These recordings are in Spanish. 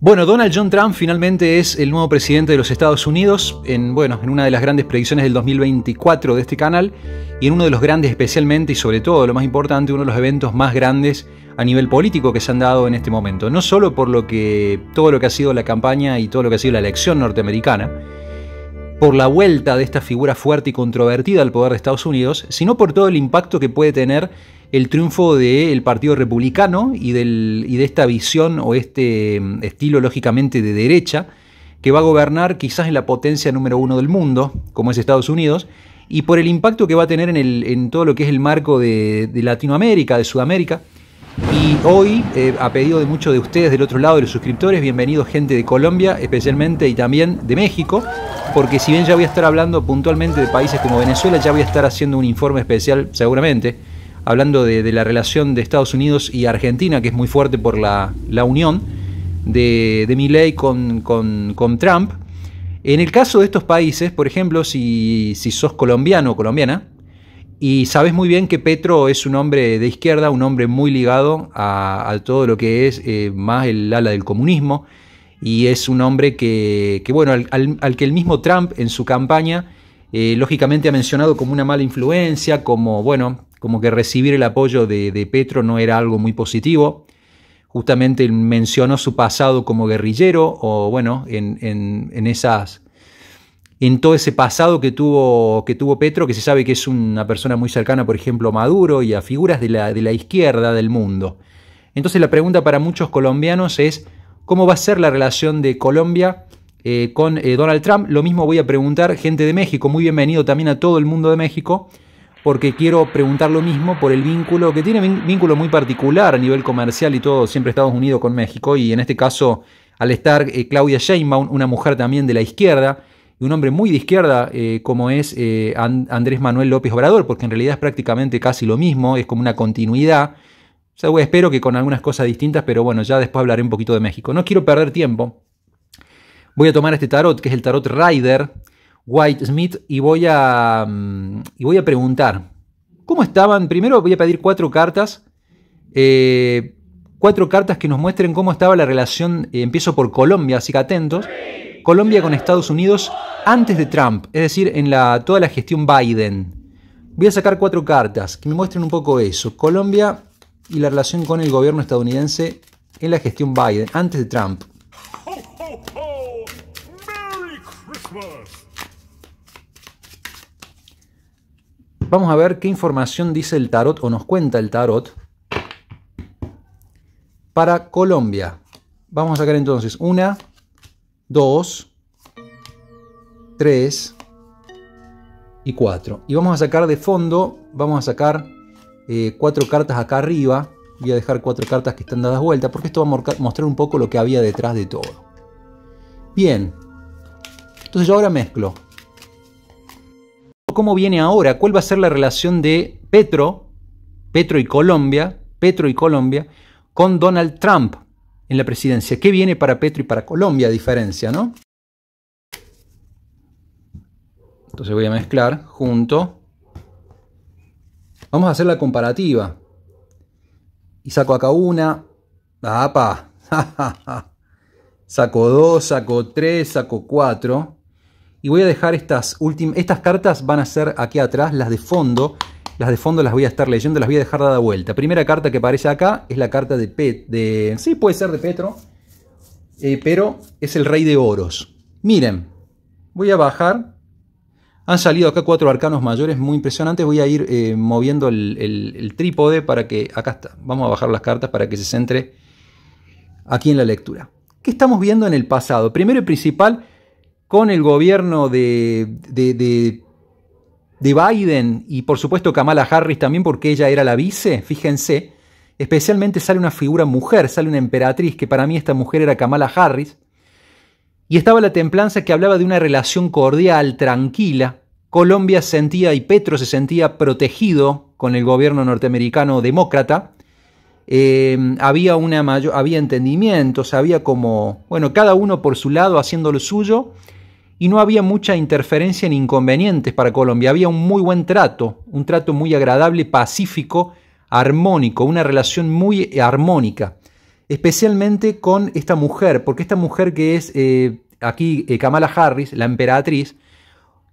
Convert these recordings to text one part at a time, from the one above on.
Bueno, Donald John Trump finalmente es el nuevo presidente de los Estados Unidos, en, bueno, en una de las grandes predicciones del 2024 de este canal, y en uno de los grandes especialmente, y sobre todo, lo más importante, uno de los eventos más grandes a nivel político que se han dado en este momento. No solo por lo que, todo lo que ha sido la campaña y todo lo que ha sido la elección norteamericana, por la vuelta de esta figura fuerte y controvertida al poder de Estados Unidos, sino por todo el impacto que puede tener el triunfo del Partido Republicano y, del, de esta visión o este mm, estilo lógicamente de derecha que va a gobernar quizás en la potencia número uno del mundo, como es Estados Unidos, y por el impacto que va a tener en, el, en todo lo que es el marco de, Latinoamérica, de Sudamérica. Y hoy, eh, a pedido de muchos de ustedes del otro lado, de los suscriptores, bienvenidos gente de Colombia, especialmente, y también de México, porque si bien ya voy a estar hablando puntualmente de países como Venezuela, ya voy a estar haciendo un informe especial seguramente hablando de, la relación de Estados Unidos y Argentina, que es muy fuerte por la, unión de, de Milley con, Trump. En el caso de estos países, por ejemplo, si, sos colombiano o colombiana, y sabes muy bien que Petro es un hombre de izquierda, un hombre muy ligado a, todo lo que es eh, más el ala del comunismo, y es un hombre que, bueno, al, que el mismo Trump en su campaña, eh, lógicamente ha mencionado como una mala influencia, como, bueno, como que recibir el apoyo de, de Petro no era algo muy positivo. Justamente mencionó su pasado como guerrillero o bueno, en, en, esas en todo ese pasado que tuvo, que tuvo Petro, que se sabe que es una persona muy cercana, por ejemplo, a Maduro y a figuras de la, izquierda del mundo. Entonces la pregunta para muchos colombianos es, ¿cómo va a ser la relación de Colombia eh, con eh, Donald Trump? Lo mismo voy a preguntar gente de México, muy bienvenido también a todo el mundo de México porque quiero preguntar lo mismo por el vínculo, que tiene vínculo muy particular a nivel comercial y todo, siempre Estados Unidos con México, y en este caso al estar eh, Claudia Sheinbaum, una mujer también de la izquierda, y un hombre muy de izquierda eh, como es eh, Andrés Manuel López Obrador, porque en realidad es prácticamente casi lo mismo, es como una continuidad. O sea, espero que con algunas cosas distintas, pero bueno, ya después hablaré un poquito de México. No quiero perder tiempo. Voy a tomar este tarot, que es el tarot Rider, White Smith y voy a, mm, voy a preguntar, ¿cómo estaban? Primero voy a pedir cuatro cartas, eh, cuatro cartas que nos muestren cómo estaba la relación, eh, empiezo por Colombia, así que atentos, Colombia con Estados Unidos antes de Trump, es decir, en la, toda la gestión Biden. Voy a sacar cuatro cartas que me muestren un poco eso. Colombia y la relación con el gobierno estadounidense en la gestión Biden, antes de Trump. Vamos a ver qué información dice el tarot o nos cuenta el tarot para Colombia. Vamos a sacar entonces una, dos, tres y cuatro. Y vamos a sacar de fondo, vamos a sacar eh, cuatro cartas acá arriba. Voy a dejar cuatro cartas que están dadas vueltas, porque esto va a mostrar un poco lo que había detrás de todo. Bien, entonces yo ahora mezclo cómo viene ahora, cuál va a ser la relación de Petro, Petro y Colombia, Petro y Colombia, con Donald Trump en la presidencia. ¿Qué viene para Petro y para Colombia a diferencia, no? Entonces voy a mezclar junto. Vamos a hacer la comparativa. Y saco acá una. ¡Apa! Ah, saco dos, saco tres, saco cuatro y voy a dejar estas últimas, estas cartas van a ser aquí atrás, las de fondo, las de fondo las voy a estar leyendo, las voy a dejar dada vuelta. Primera carta que aparece acá es la carta de, Pet, de sí, puede ser de Petro, eh, pero es el rey de oros. Miren, voy a bajar, han salido acá cuatro arcanos mayores muy impresionantes, voy a ir eh, moviendo el, el trípode para que, acá está, vamos a bajar las cartas para que se centre aquí en la lectura. ¿Qué estamos viendo en el pasado? Primero y principal, con el gobierno de, Biden y por supuesto Kamala Harris también porque ella era la vice, fíjense, especialmente sale una figura mujer, sale una emperatriz, que para mí esta mujer era Kamala Harris, y estaba la templanza que hablaba de una relación cordial, tranquila, Colombia sentía y Petro se sentía protegido con el gobierno norteamericano demócrata, eh, había, una mayor, había entendimientos, había como, bueno, cada uno por su lado haciendo lo suyo, y no había mucha interferencia ni inconvenientes para Colombia. Había un muy buen trato, un trato muy agradable, pacífico, armónico, una relación muy armónica, especialmente con esta mujer, porque esta mujer que es eh, aquí eh, Kamala Harris, la emperatriz,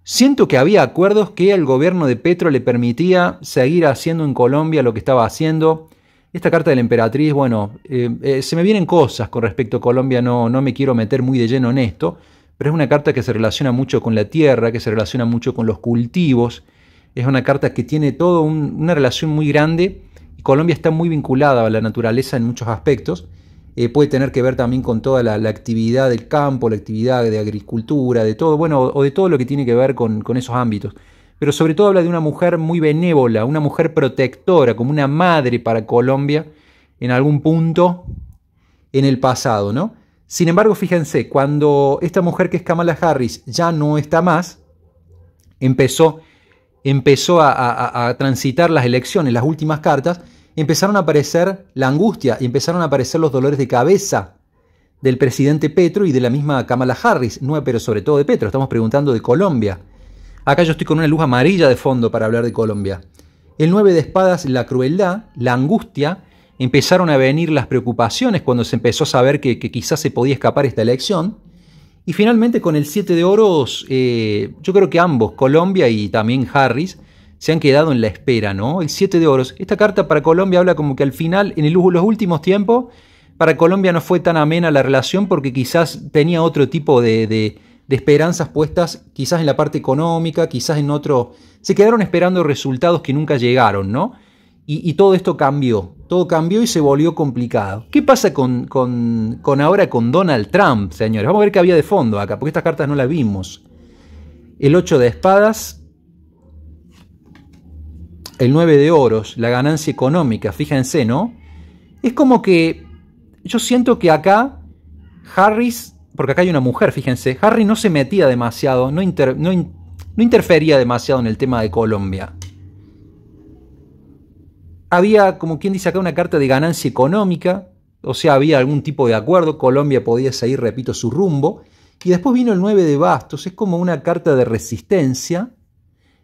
siento que había acuerdos que el gobierno de Petro le permitía seguir haciendo en Colombia lo que estaba haciendo. Esta carta de la emperatriz, bueno, eh, se me vienen cosas con respecto a Colombia, no, no me quiero meter muy de lleno en esto, pero es una carta que se relaciona mucho con la tierra, que se relaciona mucho con los cultivos. Es una carta que tiene toda una relación muy grande y Colombia está muy vinculada a la naturaleza en muchos aspectos. Eh, puede tener que ver también con toda la, actividad del campo, la actividad de agricultura, de todo, bueno, o, de todo lo que tiene que ver con, con esos ámbitos. Pero sobre todo habla de una mujer muy benévola, una mujer protectora, como una madre para Colombia en algún punto en el pasado, ¿no? Sin embargo, fíjense, cuando esta mujer que es Kamala Harris ya no está más, empezó, empezó a, transitar las elecciones, las últimas cartas, empezaron a aparecer la angustia y empezaron a aparecer los dolores de cabeza del presidente Petro y de la misma Kamala Harris, pero sobre todo de Petro, estamos preguntando de Colombia. Acá yo estoy con una luz amarilla de fondo para hablar de Colombia. El 9 de espadas, la crueldad, la angustia empezaron a venir las preocupaciones cuando se empezó a saber que, quizás se podía escapar esta elección. Y finalmente con el 7 de oros, eh, yo creo que ambos, Colombia y también Harris, se han quedado en la espera, ¿no? El 7 de oros. Esta carta para Colombia habla como que al final, en el, los últimos tiempos, para Colombia no fue tan amena la relación porque quizás tenía otro tipo de, de esperanzas puestas, quizás en la parte económica, quizás en otro... Se quedaron esperando resultados que nunca llegaron, ¿no? Y, todo esto cambió, todo cambió y se volvió complicado. ¿Qué pasa con, con, con, ahora con Donald Trump, señores? Vamos a ver qué había de fondo acá, porque estas cartas no las vimos. El 8 de espadas, el 9 de oros, la ganancia económica, fíjense, ¿no? Es como que yo siento que acá Harris, porque acá hay una mujer, fíjense, Harris no se metía demasiado, no, no, no interfería demasiado en el tema de Colombia había, como quien dice acá, una carta de ganancia económica, o sea, había algún tipo de acuerdo, Colombia podía seguir, repito, su rumbo. Y después vino el 9 de bastos, es como una carta de resistencia,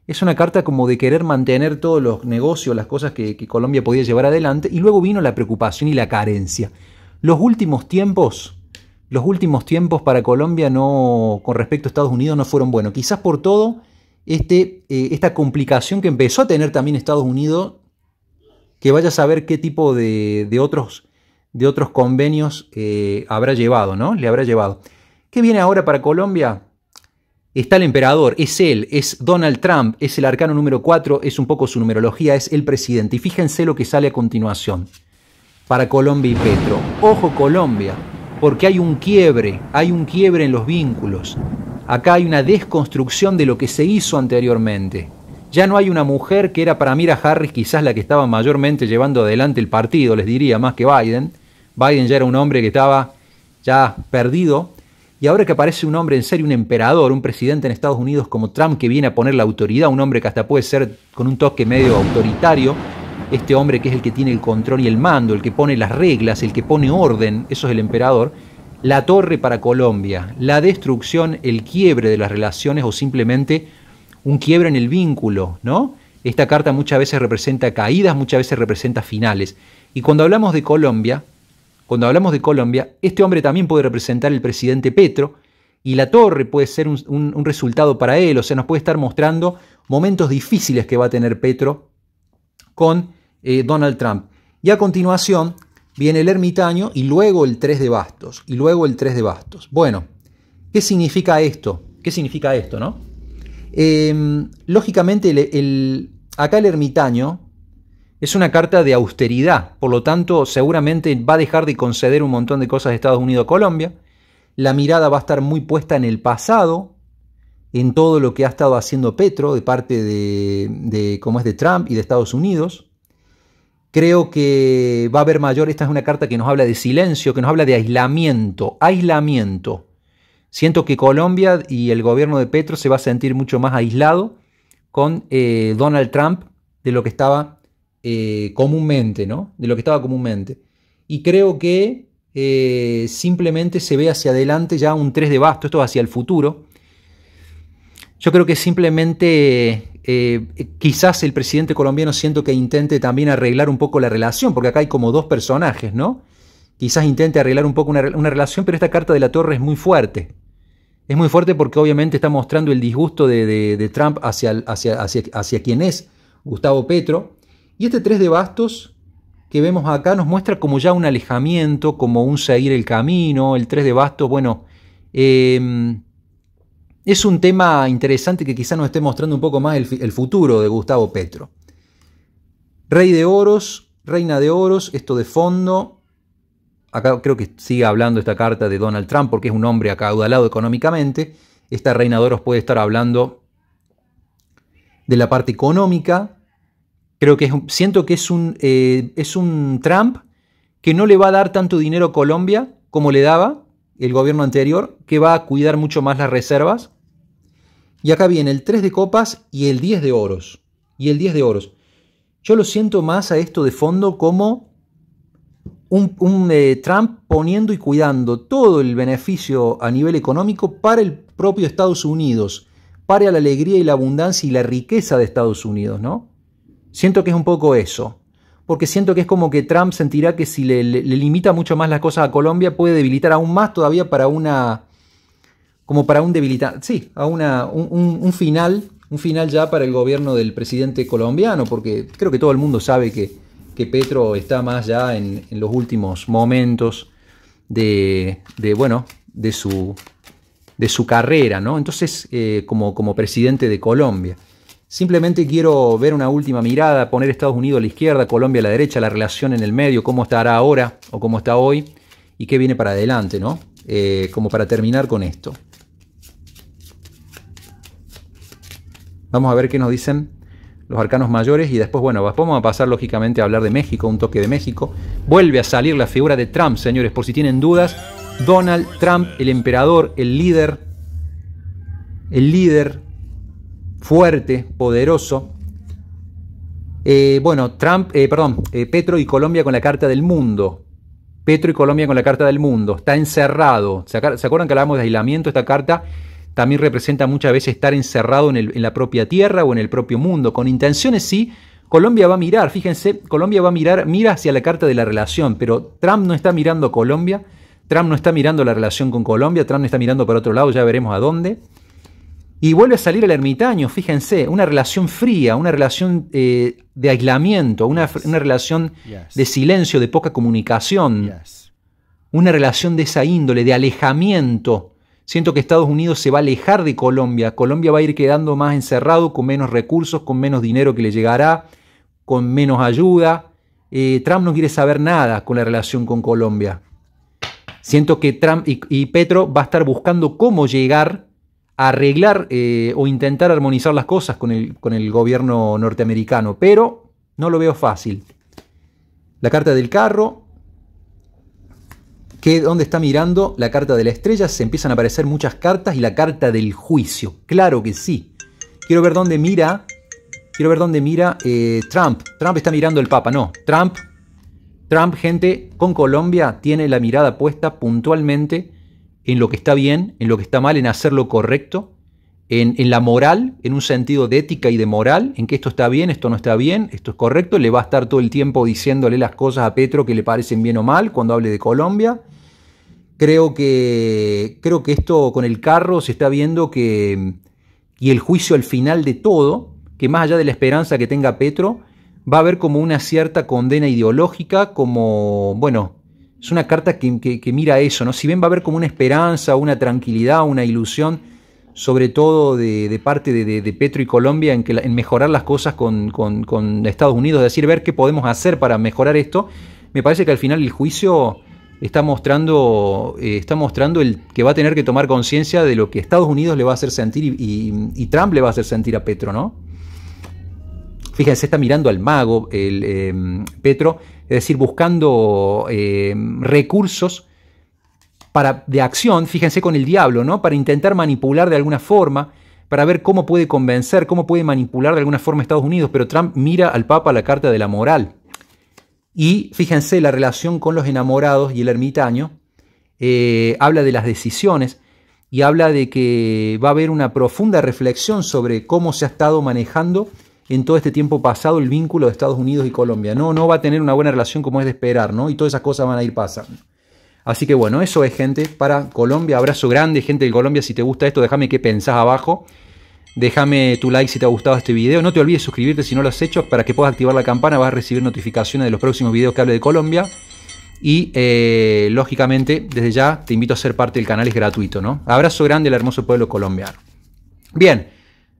es una carta como de querer mantener todos los negocios, las cosas que, Colombia podía llevar adelante, y luego vino la preocupación y la carencia. Los últimos tiempos, los últimos tiempos para Colombia no, con respecto a Estados Unidos no fueron buenos, quizás por todo este, eh, esta complicación que empezó a tener también Estados Unidos que vaya a saber qué tipo de, otros, de otros convenios eh, habrá llevado, ¿no? Le habrá llevado. ¿Qué viene ahora para Colombia? Está el emperador, es él, es Donald Trump, es el arcano número 4, es un poco su numerología, es el presidente. Y fíjense lo que sale a continuación para Colombia y Petro. Ojo Colombia, porque hay un quiebre, hay un quiebre en los vínculos. Acá hay una desconstrucción de lo que se hizo anteriormente. Ya no hay una mujer que era para Mira Harris quizás la que estaba mayormente llevando adelante el partido, les diría, más que Biden. Biden ya era un hombre que estaba ya perdido. Y ahora que aparece un hombre en serio, un emperador, un presidente en Estados Unidos como Trump que viene a poner la autoridad, un hombre que hasta puede ser con un toque medio autoritario, este hombre que es el que tiene el control y el mando, el que pone las reglas, el que pone orden, eso es el emperador, la torre para Colombia, la destrucción, el quiebre de las relaciones o simplemente un quiebre en el vínculo, ¿no? Esta carta muchas veces representa caídas, muchas veces representa finales. Y cuando hablamos de Colombia, cuando hablamos de Colombia, este hombre también puede representar el presidente Petro y la torre puede ser un, resultado para él, o sea, nos puede estar mostrando momentos difíciles que va a tener Petro con eh, Donald Trump. Y a continuación viene el ermitaño y luego el 3 de bastos, y luego el 3 de bastos. Bueno, ¿qué significa esto? ¿Qué significa esto, no? Em, lógicamente, el, acá el ermitaño es una carta de austeridad, por lo tanto, seguramente va a dejar de conceder un montón de cosas de Estados Unidos a Colombia. La mirada va a estar muy puesta en el pasado, en todo lo que ha estado haciendo Petro de parte de, es de Trump y de Estados Unidos. Creo que va a haber mayor, esta es una carta que nos habla de silencio, que nos habla de aislamiento, aislamiento. Siento que Colombia y el gobierno de Petro se va a sentir mucho más aislado con eh, Donald Trump de lo que estaba eh, comúnmente, ¿no? De lo que estaba comúnmente. Y creo que eh, simplemente se ve hacia adelante ya un 3 de basto, esto hacia el futuro. Yo creo que simplemente quizás el presidente colombiano siento que intente también arreglar un poco la relación, porque acá hay como dos personajes, ¿no? Quizás intente arreglar un poco una relación, pero esta carta de la torre es muy fuerte. Es muy fuerte porque obviamente está mostrando el disgusto de, Trump hacia, hacia, hacia, quien es Gustavo Petro. Y este 3 de bastos que vemos acá nos muestra como ya un alejamiento, como un seguir el camino. El 3 de bastos, bueno, em, es un tema interesante que quizá nos esté mostrando un poco más el futuro de Gustavo Petro. Rey de oros, reina de oros, esto de fondo, acá creo que sigue hablando esta carta de Donald Trump porque es un hombre acaudalado económicamente. Esta reina de oros puede estar hablando de la parte económica. Creo que siento que es un, eh, es un Trump que no le va a dar tanto dinero a Colombia como le daba el gobierno anterior, que va a cuidar mucho más las reservas. Y acá viene el 3 de copas y el 10 de oros. Y el 10 de oros. Yo lo siento más a esto de fondo como un, eh, Trump poniendo y cuidando todo el beneficio a nivel económico para el propio Estados Unidos, para la alegría y la abundancia y la riqueza de Estados Unidos, ¿no? Siento que es un poco eso, porque siento que es como que Trump sentirá que si le, limita mucho más las cosas a Colombia puede debilitar aún más todavía para una, como para un debilitar, sí, a una, un final, un final ya para el gobierno del presidente colombiano, porque creo que todo el mundo sabe que que Petro está más ya en, los últimos momentos de, bueno, de su, de su carrera, ¿no? Entonces, eh, como, como presidente de Colombia. Simplemente quiero ver una última mirada, poner Estados Unidos a la izquierda, Colombia a la derecha, la relación en el medio, cómo estará ahora o cómo está hoy y qué viene para adelante, ¿no? Eh, como para terminar con esto. Vamos a ver qué nos dicen los arcanos mayores y después, bueno, vamos a pasar lógicamente a hablar de México, un toque de México. Vuelve a salir la figura de Trump, señores, por si tienen dudas. Donald Trump, el emperador, el líder, el líder fuerte, poderoso. Eh, bueno, Trump, eh, perdón, eh, Petro y Colombia con la Carta del Mundo. Petro y Colombia con la Carta del Mundo. Está encerrado. ¿Se acuerdan que hablábamos de aislamiento? Esta carta también representa muchas veces estar encerrado en, la propia tierra o en el propio mundo. Con intenciones sí, Colombia va a mirar, fíjense, Colombia va a mirar, mira hacia la carta de la relación, pero Trump no está mirando Colombia, Trump no está mirando la relación con Colombia, Trump no está mirando para otro lado, ya veremos a dónde. Y vuelve a salir el ermitaño, fíjense, una relación fría, una relación eh, de aislamiento, una, relación de silencio, de poca comunicación, una relación de esa índole, de alejamiento Siento que Estados Unidos se va a alejar de Colombia. Colombia va a ir quedando más encerrado, con menos recursos, con menos dinero que le llegará, con menos ayuda. Eh, Trump no quiere saber nada con la relación con Colombia. Siento que Trump y, Petro va a estar buscando cómo llegar a arreglar eh, o intentar armonizar las cosas con con el gobierno norteamericano, pero no lo veo fácil. La carta del carro, que donde está mirando la carta de la estrella se empiezan a aparecer muchas cartas y la carta del juicio. Claro que sí. Quiero ver dónde mira. Quiero ver dónde mira eh, Trump. Trump está mirando el Papa, no. Trump. Trump, gente, con Colombia tiene la mirada puesta puntualmente en lo que está bien, en lo que está mal, en hacer lo correcto, en, en la moral, en un sentido de ética y de moral, en que esto está bien, esto no está bien, esto es correcto. Le va a estar todo el tiempo diciéndole las cosas a Petro que le parecen bien o mal cuando hable de Colombia Creo que, creo que esto con el carro se está viendo que, y el juicio al final de todo, que más allá de la esperanza que tenga Petro, va a haber como una cierta condena ideológica, como, bueno, es una carta que, mira eso, ¿no? Si bien va a haber como una esperanza, una tranquilidad, una ilusión, sobre todo de, parte de, Petro y Colombia, en, que, en mejorar las cosas con, con Estados Unidos, es decir, ver qué podemos hacer para mejorar esto, me parece que al final el juicio está mostrando, eh, está mostrando el, que va a tener que tomar conciencia de lo que Estados Unidos le va a hacer sentir y, Trump le va a hacer sentir a Petro, ¿no? Fíjense, está mirando al mago, el, em, Petro, es decir, buscando em, recursos para, de acción, fíjense con el diablo, ¿no? Para intentar manipular de alguna forma, para ver cómo puede convencer, cómo puede manipular de alguna forma Estados Unidos, pero Trump mira al Papa la carta de la moral. Y fíjense la relación con los enamorados y el ermitaño. Eh, habla de las decisiones y habla de que va a haber una profunda reflexión sobre cómo se ha estado manejando en todo este tiempo pasado el vínculo de Estados Unidos y Colombia. No, no va a tener una buena relación como es de esperar, ¿no? Y todas esas cosas van a ir pasando. Así que bueno, eso es gente para Colombia. Abrazo grande, gente de Colombia. Si te gusta esto, déjame que pensás abajo. Déjame tu like si te ha gustado este video. No te olvides suscribirte si no lo has hecho para que puedas activar la campana. Vas a recibir notificaciones de los próximos videos que hable de Colombia. Y eh, lógicamente, desde ya te invito a ser parte del canal, es gratuito, ¿no? Abrazo grande al hermoso pueblo colombiano. Bien,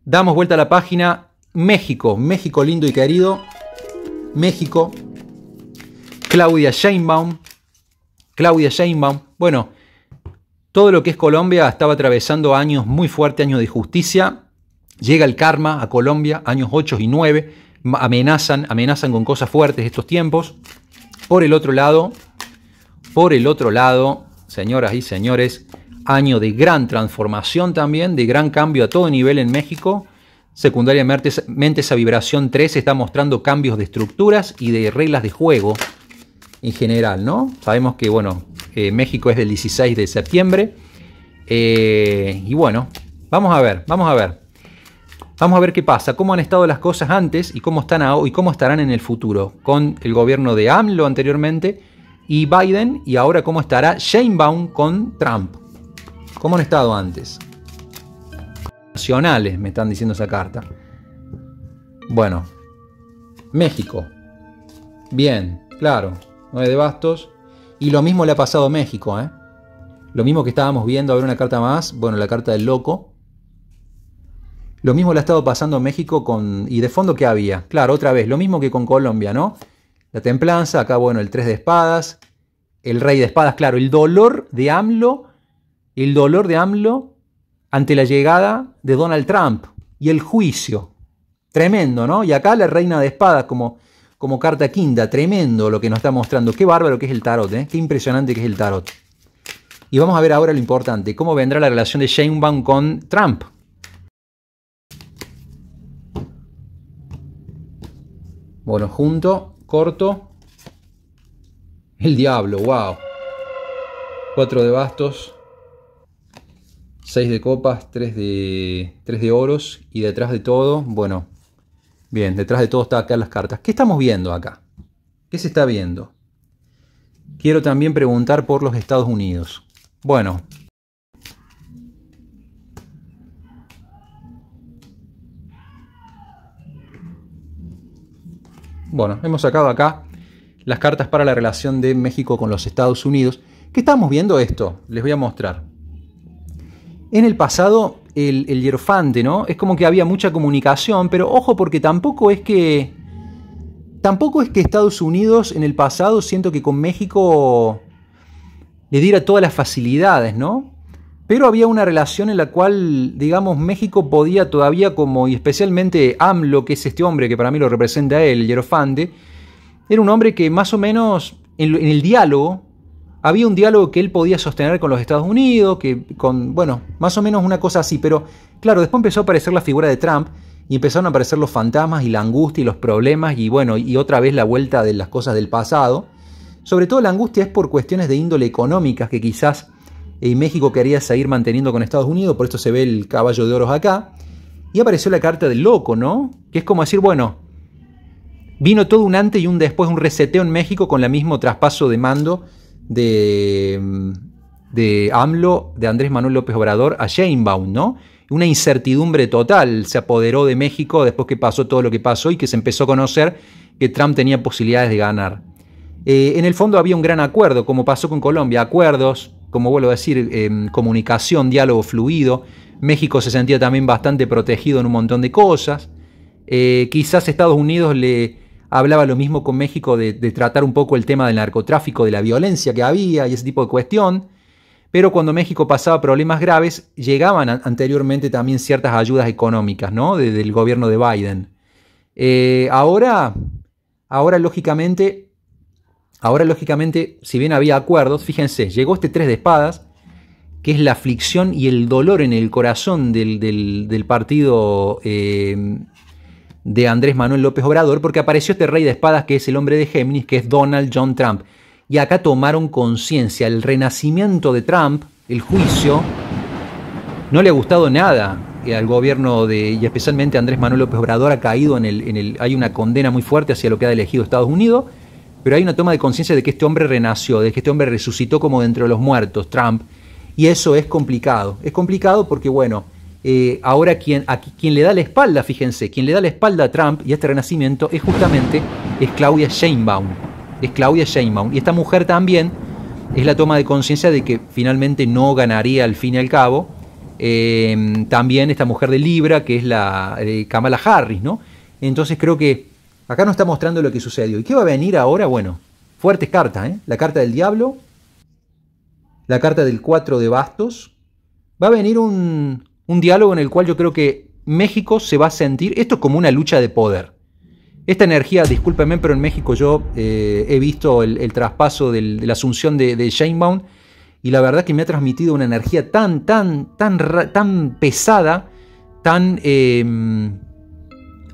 damos vuelta a la página. México, México lindo y querido. México. Claudia Sheinbaum. Claudia Sheinbaum. Bueno, todo lo que es Colombia estaba atravesando años muy fuertes, años de justicia Llega el karma a Colombia, años 8 y 9, amenazan, amenazan con cosas fuertes estos tiempos. Por el otro lado, por el otro lado, señoras y señores, año de gran transformación también, de gran cambio a todo nivel en México. Secundariamente esa vibración 3 está mostrando cambios de estructuras y de reglas de juego en general, ¿no? Sabemos que, bueno, eh, México es del 16 de septiembre. Eh, y bueno, vamos a ver, vamos a ver. Vamos a ver qué pasa, cómo han estado las cosas antes y cómo están ahora y cómo estarán en el futuro con el gobierno de AMLO anteriormente y Biden y ahora cómo estará baum con Trump. ¿Cómo han estado antes? Nacionales, me están diciendo esa carta. Bueno, México. Bien, claro, 9 de bastos. Y lo mismo le ha pasado a México, ¿eh? Lo mismo que estábamos viendo, a una carta más. Bueno, la carta del loco. Lo mismo le ha estado pasando en México con... ¿Y de fondo qué había? Claro, otra vez, lo mismo que con Colombia, ¿no? La templanza, acá bueno, el 3 de espadas, el rey de espadas, claro, el dolor de AMLO, el dolor de AMLO ante la llegada de Donald Trump y el juicio. Tremendo, ¿no? Y acá la reina de espadas como, como carta quinta, tremendo lo que nos está mostrando. Qué bárbaro que es el tarot, ¿eh? Qué impresionante que es el tarot. Y vamos a ver ahora lo importante, cómo vendrá la relación de Sheinbaum con Trump. Bueno, junto, corto. El diablo, wow. 4 de bastos. 6 de copas, 3 de, 3 de oros. Y detrás de todo, bueno, bien, detrás de todo está acá las cartas. ¿Qué estamos viendo acá? ¿Qué se está viendo? Quiero también preguntar por los Estados Unidos. Bueno, Bueno, hemos sacado acá las cartas para la relación de México con los Estados Unidos. ¿Qué estamos viendo esto? Les voy a mostrar. En el pasado, el, el hierofante, ¿no? Es como que había mucha comunicación, pero ojo porque tampoco es que... Tampoco es que Estados Unidos en el pasado siento que con México le diera todas las facilidades, ¿no? Pero había una relación en la cual, digamos, México podía todavía como, y especialmente AMLO, que es este hombre que para mí lo representa a él, Yerofande. era un hombre que más o menos en, en, el diálogo, había un diálogo que él podía sostener con los Estados Unidos, que con, bueno, más o menos una cosa así, pero claro, después empezó a aparecer la figura de Trump y empezaron a aparecer los fantasmas y la angustia y los problemas y bueno, y otra vez la vuelta de las cosas del pasado. Sobre todo la angustia es por cuestiones de índole económicas que quizás y México quería seguir manteniendo con Estados Unidos, por esto se ve el caballo de oros acá. Y apareció la carta del loco, ¿no? Que es como decir, bueno, vino todo un antes y un después, un reseteo en México con el mismo traspaso de mando de, de AMLO, de Andrés Manuel López Obrador a Sheinbaum, ¿no? Una incertidumbre total se apoderó de México después que pasó todo lo que pasó y que se empezó a conocer que Trump tenía posibilidades de ganar. Eh, en el fondo había un gran acuerdo, como pasó con Colombia, acuerdos, como vuelvo a decir, em, comunicación, diálogo fluido. México se sentía también bastante protegido en un montón de cosas. Eh, quizás Estados Unidos le hablaba lo mismo con México de, tratar un poco el tema del narcotráfico, de la violencia que había y ese tipo de cuestión. Pero cuando México pasaba problemas graves, llegaban anteriormente también ciertas ayudas económicas ¿no? del gobierno de Biden. Eh, ahora, ahora, lógicamente, Ahora, lógicamente, si bien había acuerdos, fíjense, llegó este tres de espadas, que es la aflicción y el dolor en el corazón del, partido eh, de Andrés Manuel López Obrador, porque apareció este rey de espadas que es el hombre de Géminis, que es Donald John Trump. Y acá tomaron conciencia, el renacimiento de Trump, el juicio, no le ha gustado nada eh, al gobierno de, y especialmente Andrés Manuel López Obrador ha caído en el, hay una condena muy fuerte hacia lo que ha elegido Estados Unidos pero hay una toma de conciencia de que este hombre renació, de que este hombre resucitó como dentro de los muertos, Trump, y eso es complicado. Es complicado porque, bueno, eh, ahora quien, le da la espalda, fíjense, quien le da la espalda a Trump y a este renacimiento es justamente es Claudia Sheinbaum. Es Claudia Sheinbaum. Y esta mujer también es la toma de conciencia de que finalmente no ganaría al fin y al cabo. Eh, también esta mujer de Libra, que es la eh, Kamala Harris, ¿no? Entonces creo que Acá nos está mostrando lo que sucedió. ¿Y qué va a venir ahora? Bueno, fuertes cartas, ¿eh? La carta del diablo, la carta del 4 de bastos. Va a venir un, un diálogo en el cual yo creo que México se va a sentir, esto es como una lucha de poder. Esta energía, discúlpenme, pero en México yo eh, he visto el, traspaso de la asunción de, de Baum y la verdad que me ha transmitido una energía tan, tan, tan, tan pesada, tan... Eh,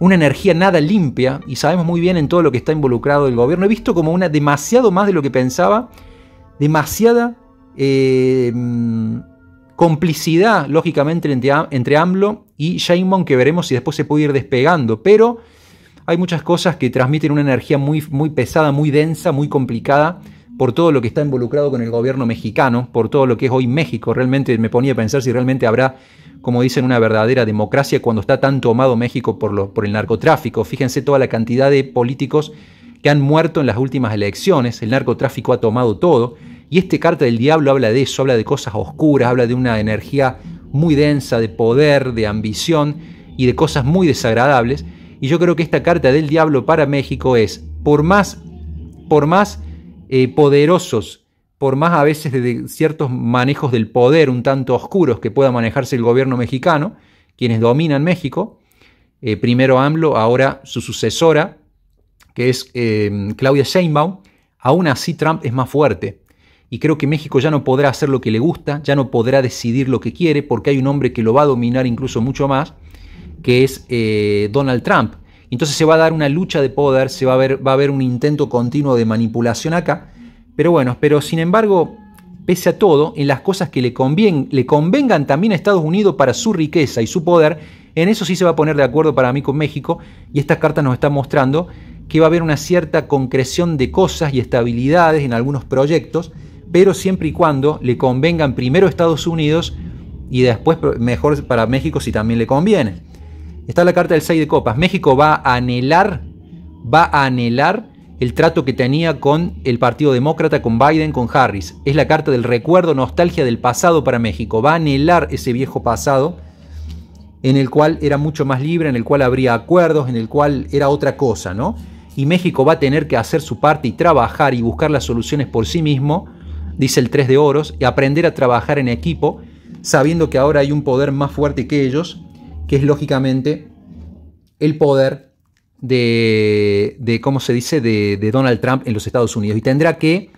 una energía nada limpia y sabemos muy bien en todo lo que está involucrado el gobierno. He visto como una demasiado más de lo que pensaba, demasiada eh, complicidad, lógicamente, entre, entre AMLO y Mon que veremos si después se puede ir despegando, pero hay muchas cosas que transmiten una energía muy, muy pesada, muy densa, muy complicada, por todo lo que está involucrado con el gobierno mexicano, por todo lo que es hoy México. Realmente me ponía a pensar si realmente habrá, como dicen, una verdadera democracia cuando está tan tomado México por, lo, por el narcotráfico. Fíjense toda la cantidad de políticos que han muerto en las últimas elecciones, el narcotráfico ha tomado todo, y este carta del diablo habla de eso, habla de cosas oscuras, habla de una energía muy densa, de poder, de ambición y de cosas muy desagradables. Y yo creo que esta carta del diablo para México es, por más, por más eh, poderosos, por más a veces de ciertos manejos del poder un tanto oscuros que pueda manejarse el gobierno mexicano, quienes dominan México, eh, primero AMLO, ahora su sucesora, que es eh, Claudia Sheinbaum, aún así Trump es más fuerte. Y creo que México ya no podrá hacer lo que le gusta, ya no podrá decidir lo que quiere, porque hay un hombre que lo va a dominar incluso mucho más, que es Donald Trump. Entonces se va a dar una lucha de poder, se va a, ver, va a haber un intento continuo de manipulación acá. Pero bueno, pero sin embargo, pese a todo, en las cosas que le, le convengan también a Estados Unidos para su riqueza y su poder, en eso sí se va a poner de acuerdo para mí con México. Y esta carta nos está mostrando que va a haber una cierta concreción de cosas y estabilidades en algunos proyectos, pero siempre y cuando le convengan primero a Estados Unidos y después mejor para México si también le conviene. Está la carta del 6 de copas. México va a anhelar, va a anhelar el trato que tenía con el Partido Demócrata, con Biden, con Harris. Es la carta del recuerdo, nostalgia del pasado para México. Va a anhelar ese viejo pasado en el cual era mucho más libre, en el cual habría acuerdos, en el cual era otra cosa, ¿no? Y México va a tener que hacer su parte y trabajar y buscar las soluciones por sí mismo, dice el 3 de oros, y aprender a trabajar en equipo, sabiendo que ahora hay un poder más fuerte que ellos que es lógicamente el poder de, ¿cómo se dice?, de, Donald Trump en los Estados Unidos. Y tendrá que,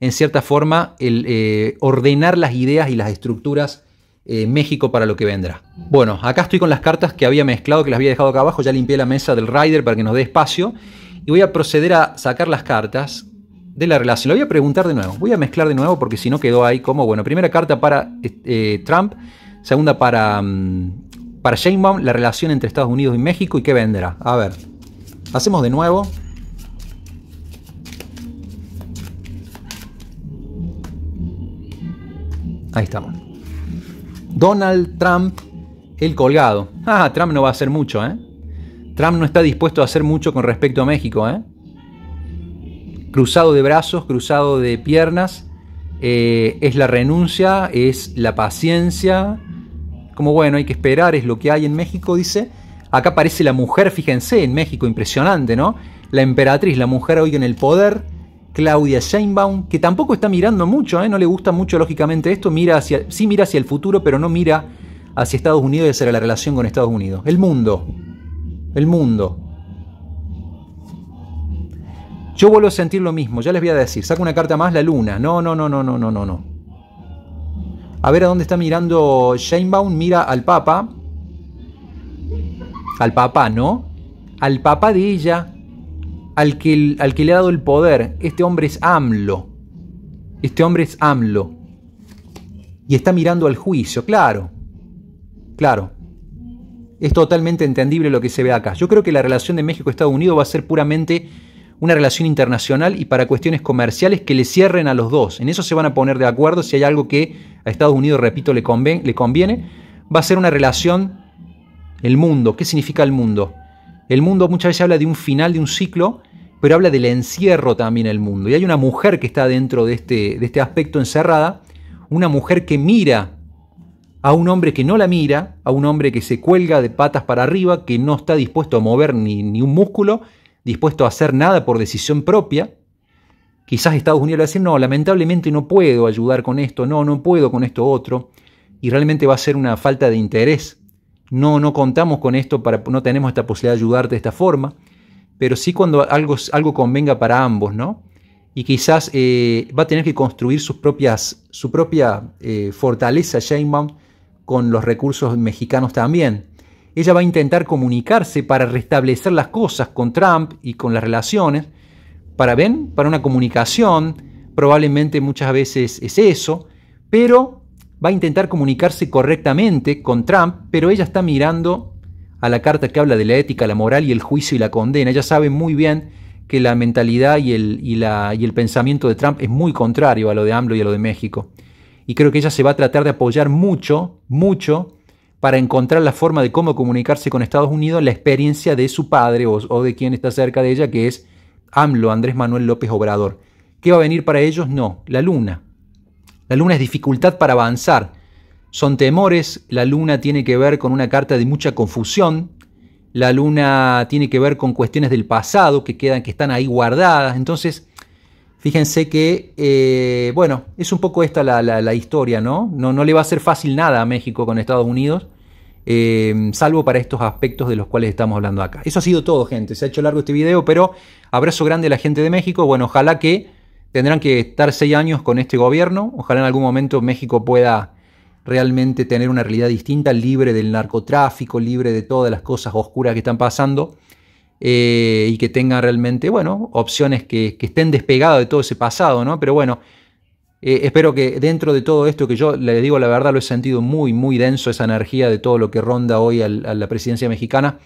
en cierta forma, el, eh, ordenar las ideas y las estructuras eh, México para lo que vendrá. Bueno, acá estoy con las cartas que había mezclado, que las había dejado acá abajo, ya limpié la mesa del rider para que nos dé espacio. Y voy a proceder a sacar las cartas de la relación. Lo voy a preguntar de nuevo. Voy a mezclar de nuevo porque si no quedó ahí como, bueno, primera carta para eh, Trump, segunda para mm, para Sheinbaum, la relación entre Estados Unidos y México y qué vendrá. A ver, hacemos de nuevo. Ahí estamos. Donald Trump, el colgado. Ah, Trump no va a hacer mucho, ¿eh? Trump no está dispuesto a hacer mucho con respecto a México, ¿eh? Cruzado de brazos, cruzado de piernas, eh, es la renuncia, es la paciencia, como bueno, hay que esperar, es lo que hay en México, dice. Acá aparece la mujer, fíjense, en México, impresionante, ¿no? La emperatriz, la mujer hoy en el poder, Claudia Sheinbaum, que tampoco está mirando mucho, ¿eh? No le gusta mucho, lógicamente, esto. Mira hacia, sí mira hacia el futuro, pero no mira hacia Estados Unidos y hacia la relación con Estados Unidos. El mundo. El mundo. Yo vuelvo a sentir lo mismo, ya les voy a decir. saca una carta más, la luna. No, no, no, no, no, no, no, no. A ver a dónde está mirando Sheinbaum. Mira al Papa. Al Papa, ¿no? Al papá de ella. Al que, al que le ha dado el poder. Este hombre es AMLO. Este hombre es AMLO. Y está mirando al juicio, claro. Claro. Es totalmente entendible lo que se ve acá. Yo creo que la relación de México-Estados Unidos va a ser puramente una relación internacional y para cuestiones comerciales que le cierren a los dos. En eso se van a poner de acuerdo si hay algo que a Estados Unidos, repito, le conviene, le conviene. Va a ser una relación, el mundo, ¿qué significa el mundo? El mundo muchas veces habla de un final, de un ciclo, pero habla del encierro también el mundo. Y hay una mujer que está dentro de este, este aspecto encerrada, una mujer que mira a un hombre que no la mira, a un hombre que se cuelga de patas para arriba, que no está dispuesto a mover ni, ni un músculo, dispuesto a hacer nada por decisión propia, quizás Estados Unidos le va a decir, no, lamentablemente no puedo ayudar con esto, no, no puedo con esto otro, y realmente va a ser una falta de interés. No, no contamos con esto, para, no tenemos esta posibilidad de ayudarte de esta forma, pero sí cuando algo, algo convenga para ambos, ¿no? Y quizás eh, va a tener que construir sus propias, su propia eh, fortaleza Sheinbaum con los recursos mexicanos también. Ella va a intentar comunicarse para restablecer las cosas con Trump y con las relaciones. Para Ben, para una comunicación, probablemente muchas veces es eso, pero va a intentar comunicarse correctamente con Trump, pero ella está mirando a la carta que habla de la ética, la moral y el juicio y la condena. Ella sabe muy bien que la mentalidad y el, y, y el pensamiento de Trump es muy contrario a lo de AMLO y a lo de México. Y creo que ella se va a tratar de apoyar mucho, mucho para encontrar la forma de cómo comunicarse con Estados Unidos la experiencia de su padre o, de quien está cerca de ella, que es AMLO, Andrés Manuel López Obrador. ¿Qué va a venir para ellos? No, la luna. La luna es dificultad para avanzar. Son temores, la luna tiene que ver con una carta de mucha confusión, la luna tiene que ver con cuestiones del pasado que quedan, que están ahí guardadas. Entonces, Fíjense que, eh, bueno, es un poco esta la, historia, ¿no? ¿no? ¿no? le va a ser fácil nada a México con Estados Unidos, eh, salvo para estos aspectos de los cuales estamos hablando acá. Eso ha sido todo, gente. Se ha hecho largo este video, pero abrazo grande a la gente de México. Bueno, ojalá que tendrán que estar seis años con este gobierno. Ojalá en algún momento México pueda realmente tener una realidad distinta, libre del narcotráfico, libre de todas las cosas oscuras que están pasando. Eh, y que tenga realmente, bueno, opciones que, estén despegadas de todo ese pasado, ¿no? Pero bueno, eh, espero que dentro de todo esto, que yo le digo la verdad, lo he sentido muy, muy denso, esa energía de todo lo que ronda hoy a la presidencia mexicana,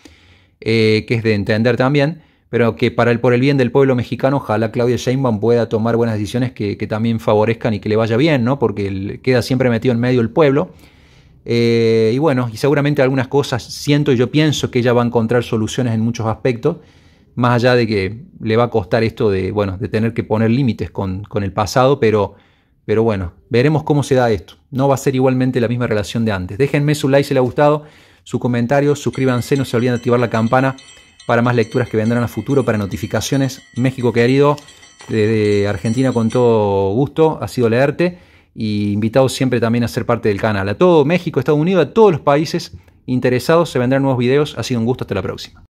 eh, que es de entender también, pero que para el, por el bien del pueblo mexicano, ojalá Claudia Sheinbaum pueda tomar buenas decisiones que, también favorezcan y que le vaya bien, ¿no? Porque queda siempre metido en medio el pueblo. Eh, y bueno, y seguramente algunas cosas siento y yo pienso que ella va a encontrar soluciones en muchos aspectos, más allá de que le va a costar esto de, bueno, de tener que poner límites con, el pasado, pero, pero bueno, veremos cómo se da esto. No va a ser igualmente la misma relación de antes. Déjenme su like si les ha gustado, su comentario, suscríbanse, no se olviden de activar la campana para más lecturas que vendrán a futuro, para notificaciones. México querido, desde Argentina con todo gusto, ha sido leerte y invitados siempre también a ser parte del canal. A todo México, Estados Unidos, a todos los países interesados, se vendrán nuevos videos. Ha sido un gusto, hasta la próxima.